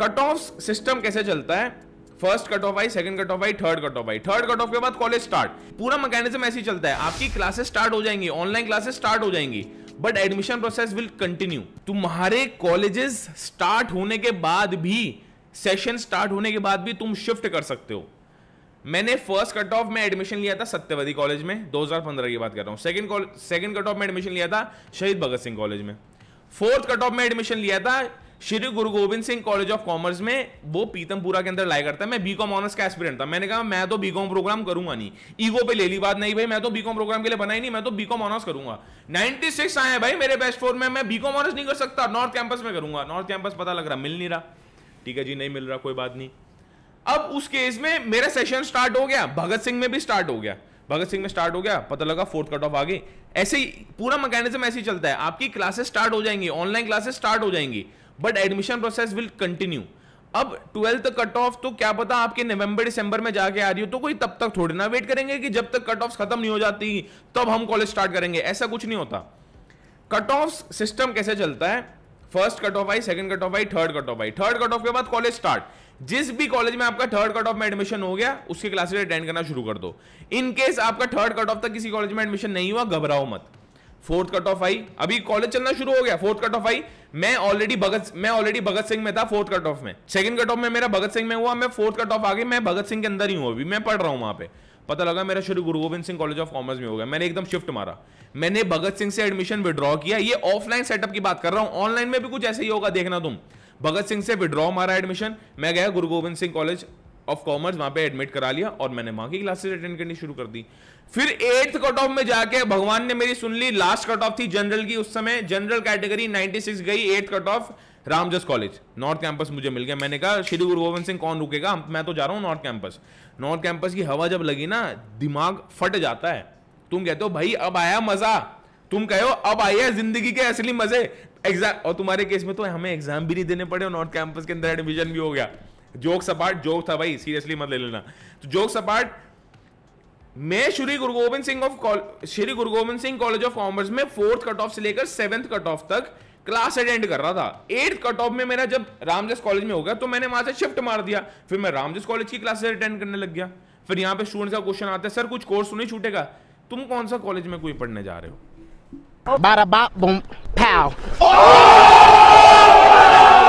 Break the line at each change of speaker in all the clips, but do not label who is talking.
cut off system कैसे चलता है फर्स्ट कट ऑफ आई सेकंड कट ऑफ आई थर्ड कट ऑफ आई थर्ड कट ऑफ के बाद कॉलेज स्टार्ट पूरा मैकेनिज्म ऐसे ही चलता है आपकी क्लासेस स्टार्ट हो जाएंगी ऑनलाइन क्लासेस स्टार्ट हो जाएंगी but admission process will continue तुम्हारे कॉलेजेस स्टार्ट होने के बाद भी सेशन स्टार्ट होने के बाद भी तुम शिफ्ट कर सकते हो मैंने फर्स्ट कट ऑफ में एडमिशन लिया था सत्यवती कॉलेज में 2015 की बात कर रहा हूं सेकंड सेकंड कट ऑफ में एडमिशन लिया था शहीद भगत सिंह कॉलेज में फोर्थ कट ऑफ में एडमिशन लिया था Shri Guru Gobind Singh college of commerce में वो पीतमपुरा के अंदर लाया करता है मैं बी कॉम ऑनर्स का एस्पिरेंट था मैंने कहा मैं तो बी कॉम प्रोग्राम करूंगा नहीं ईगो पे ले ली बात नहीं भाई मैं तो बी कॉम प्रोग्राम के लिए बनाई नहीं मैं तो बी कॉम ऑनर्स करूंगा सिक्स आए भाई मेरे बेस्ट फोर में मैं बी कॉम ऑनर्स नहीं कर सकता नॉर्थ कैंपस में करूंगा नॉर्थ कैंपस पता लग रहा मिल नहीं रहा ठीक है जी नहीं मिल रहा कोई बात नहीं अब उस केस में मेरा सेशन स्टार्ट हो गया भगत सिंह में भी स्टार्ट हो गया भगत सिंह में स्टार्ट हो गया पता लगा फोर्थ कट ऑफ आगे ऐसे ही पूरा मैकेनिज्म ऐसे ही चलता है आपकी क्लासेस स्टार्ट हो जाएंगी ऑनलाइन क्लासेस स्टार्ट हो जाएंगी but admission process will continue अब ट्वेल्थ कट ऑफ तो क्या पता आपके नवंबर दिसंबर में जाके आ रही हो तो कोई तब तक थोड़ी ना वेट करेंगे कि जब तक कट ऑफ खत्म नहीं हो जाती तब हम कॉलेज स्टार्ट करेंगे ऐसा कुछ नहीं होता कट ऑफ सिस्टम कैसे चलता है फर्स्ट कट ऑफ आई सेकंड कट ऑफ आई थर्ड कट ऑफ आई थर्ड कट ऑफ के बाद कॉलेज स्टार्ट जिस भी कॉलेज में आपका थर्ड कट ऑफ में एडमिशन हो गया उसकी क्लासेस अटेंड करना शुरू कर दो इन केस आपका थर्ड कट ऑफ तक किसी कॉलेज में एडमिशन नहीं हुआ घबराओ मत फोर्थ कट ऑफ आई अभी कॉलेज चलना शुरू हो गया फोर्थ कट ऑफ आई मैं ऑलरेडी भगत मैं ऑलरेडी भगत सिंह में था फोर्थ कट ऑफ में सेकंड कट ऑफ में मेरा भगत सिंह में हुआ मैं फोर्थ कट ऑफ आ गई मैं भगत सिंह के अंदर ही हूँ अभी मैं पढ़ रहा हूँ वहाँ पे पता लगा मेरा शुरू Guru Gobind Singh college of commerce में हो गया मैंने एकदम शिफ्ट मारा मैंने भगत सिंह से एडमिशन विड्रॉ किया ये ऑफलाइन सेटअप की बात कर रहा हूँ ऑनलाइन में भी कुछ ऐसे ही होगा देखना तुम भगत सिंह से विड्रॉ मारा एडमिशन मैं गया Guru Gobind Singh college of commerce वहां पे एडमिट करा लिया और मैंने वहां की क्लासेस अटेंड करनी शुरू कर दी फिर एट्थ कट ऑफ में जाके भगवान ने मेरी सुन ली लास्ट कट ऑफ थी जनरल की उस समय जनरल कैटेगरी 96 गई eighth cut off Ramjas college north campus मुझे मिल गया मैंने कहा श्री गुरु गोविंद सिंह कौन रुकेगा मैं तो जा रहा हूँ नॉर्थ कैंपस नॉर्थ कैंपस की हवा जब लगी ना दिमाग फट जाता है तुम कहते हो भाई अब आया मजा तुम कहो अब आई है जिंदगी के असली मजे एग्जाम और तुम्हारे केस में तो हमें एग्जाम भी नहीं देने पड़े और नॉर्थ कैंपस के अंदर एडमिशन भी हो गया जोक्स अपार्ट जोक था भाई सीरियसली मत ले लेना तो जोक्स अपार्ट मैं Shri Guru Gobind Singh of Shri Guru Gobind Singh college of commerce में फोर्थ कट ऑफ से लेकर सेवन्थ कट ऑफ तक क्लास अटेंड कर रहा था एट्थ कट ऑफ में मेरा जब रामजस कॉलेज में हो गया तो मैंने वहां से शिफ्ट मार दिया फिर मैं रामजस कॉलेज की क्लासेस अटेंड करने लग गया फिर यहाँ पे स्टूडेंट्स का क्वेश्चन आता है सर कुछ कोर्स तो नहीं छूटेगा तुम कौन सा कॉलेज में कोई पढ़ने जा रहे हो बारा बा बूम पाव ओह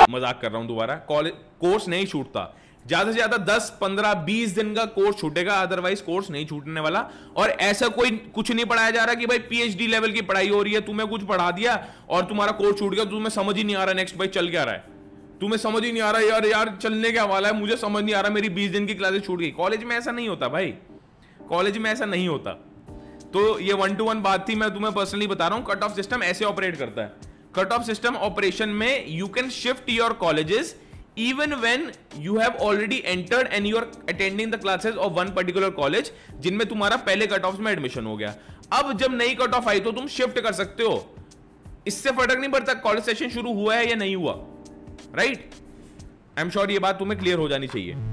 मजाक कर रहा हूँ दोबारा कॉलेज कोर्स नहीं छूटता ज़्यादा से ज़्यादा 10, 15, 20 दिन का कोर्स छूटेगा अदरवाइज कोर्स नहीं छूटने वाला और ऐसा कोई कुछ नहीं पढ़ाया जा रहा कि भाई पीएचडी लेवल की पढ़ाई हो रही है तुम्हें कुछ पढ़ा दिया और तुम्हारा कोर्स छूट गया तुम्हें समझ ही नहीं आ रहा नेक्स्ट भाई चल क्या रहा है तुम्हें समझ ही नहीं आ रहा यार यार चलने क्या वाला है मुझे समझ नहीं आ रहा मेरी बीस दिन की क्लासेस छूट गई कॉलेज में ऐसा नहीं होता भाई कॉलेज में ऐसा नहीं होता तो ये वन टू वन बात थी मैं तुम्हें पर्सनली बता रहा हूँ कट ऑफ सिस्टम ऐसे ऑपरेट करता है कट ऑफ सिस्टम ऑपरेशन में you can shift your colleges even when you have already entered and you are attending the classes of one particular college जिनमें तुम्हारा पहले कट ऑफ में admission हो गया अब जब नई कट ऑफ आई तो तुम शिफ्ट कर सकते हो इससे फर्क नहीं पड़ता कॉलेज सेशन शुरू हुआ है या नहीं हुआ राइट आई एम श्योर ये बात तुम्हें क्लियर हो जानी चाहिए